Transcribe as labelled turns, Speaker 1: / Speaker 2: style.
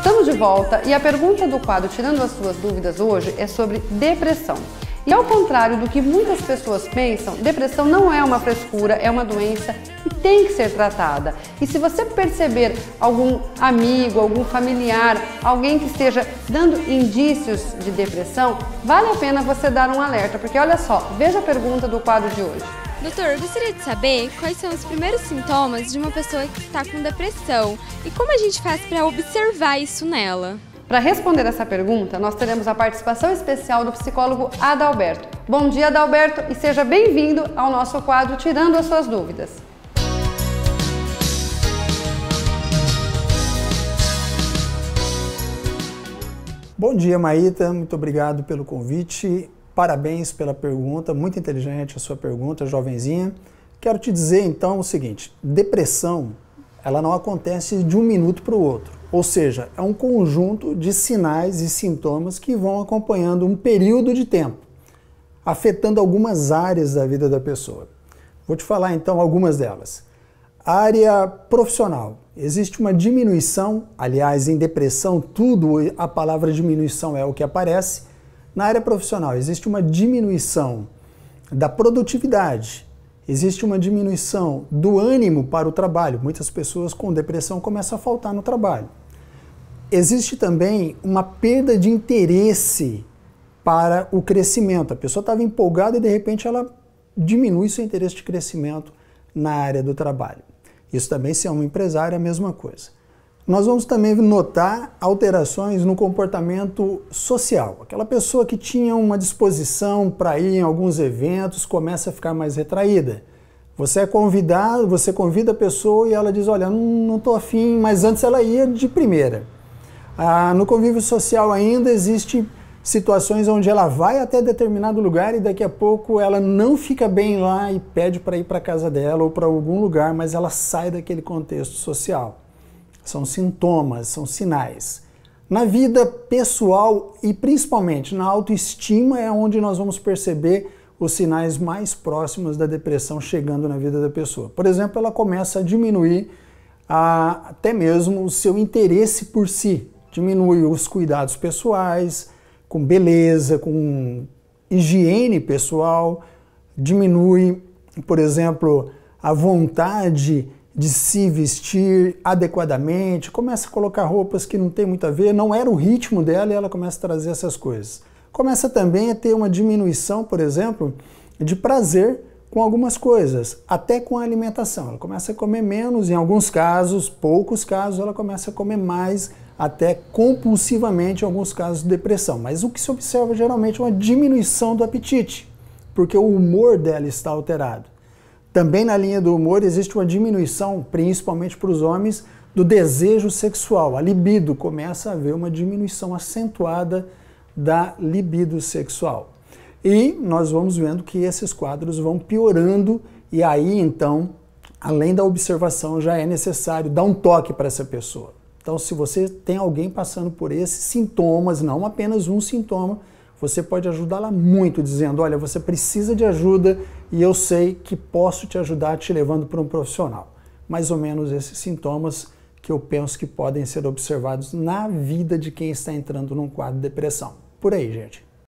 Speaker 1: Estamos de volta e a pergunta do quadro Tirando as Suas Dúvidas hoje é sobre depressão. E ao contrário do que muitas pessoas pensam, depressão não é uma frescura, é uma doença e tem que ser tratada. E se você perceber algum amigo, algum familiar, alguém que esteja dando indícios de depressão, vale a pena você dar um alerta, porque olha só, veja a pergunta do quadro de hoje. Doutor, eu gostaria de saber quais são os primeiros sintomas de uma pessoa que está com depressão e como a gente faz para observar isso nela. Para responder essa pergunta, nós teremos a participação especial do psicólogo Adalberto. Bom dia, Adalberto, e seja bem-vindo ao nosso quadro Tirando as Suas Dúvidas.
Speaker 2: Bom dia, Maíta. Muito obrigado pelo convite. Parabéns pela pergunta, muito inteligente a sua pergunta, jovenzinha. Quero te dizer então o seguinte: depressão ela não acontece de um minuto para o outro. Ou seja, é um conjunto de sinais e sintomas que vão acompanhando um período de tempo, afetando algumas áreas da vida da pessoa. Vou te falar então algumas delas. Área profissional. Existe uma diminuição, aliás, em depressão, tudo a palavra diminuição é o que aparece na área profissional, existe uma diminuição da produtividade, existe uma diminuição do ânimo para o trabalho. Muitas pessoas com depressão começam a faltar no trabalho. Existe também uma perda de interesse para o crescimento. A pessoa estava empolgada e de repente ela diminui seu interesse de crescimento na área do trabalho. Isso também, se é um empresário, é a mesma coisa nós vamos também notar alterações no comportamento social. Aquela pessoa que tinha uma disposição para ir em alguns eventos começa a ficar mais retraída. Você é convidado, você convida a pessoa e ela diz: Olha, não estou afim, mas antes ela ia de primeira. Ah, no convívio social ainda existe situações onde ela vai até determinado lugar e daqui a pouco ela não fica bem lá e pede para ir para casa dela ou para algum lugar, mas ela sai daquele contexto social são sintomas, são sinais. Na vida pessoal e principalmente na autoestima é onde nós vamos perceber os sinais mais próximos da depressão chegando na vida da pessoa. Por exemplo, ela começa a diminuir a, até mesmo o seu interesse por si, diminui os cuidados pessoais, com beleza, com higiene pessoal, diminui, por exemplo, a vontade de se vestir adequadamente, começa a colocar roupas que não tem muito a ver, não era o ritmo dela e ela começa a trazer essas coisas. Começa também a ter uma diminuição, por exemplo, de prazer com algumas coisas, até com a alimentação. Ela começa a comer menos, em alguns casos, poucos casos, ela começa a comer mais, até compulsivamente, em alguns casos, depressão. Mas o que se observa geralmente é uma diminuição do apetite, porque o humor dela está alterado. Também na linha do humor existe uma diminuição, principalmente para os homens, do desejo sexual. A libido começa a haver uma diminuição acentuada da libido sexual. E nós vamos vendo que esses quadros vão piorando e aí então, além da observação, já é necessário dar um toque para essa pessoa. Então, se você tem alguém passando por esses sintomas, não apenas um sintoma, você pode ajudá-la muito, dizendo: Olha, você precisa de ajuda e eu sei que posso te ajudar te levando para um profissional. Mais ou menos esses sintomas que eu penso que podem ser observados na vida de quem está entrando num quadro de depressão. Por aí, gente.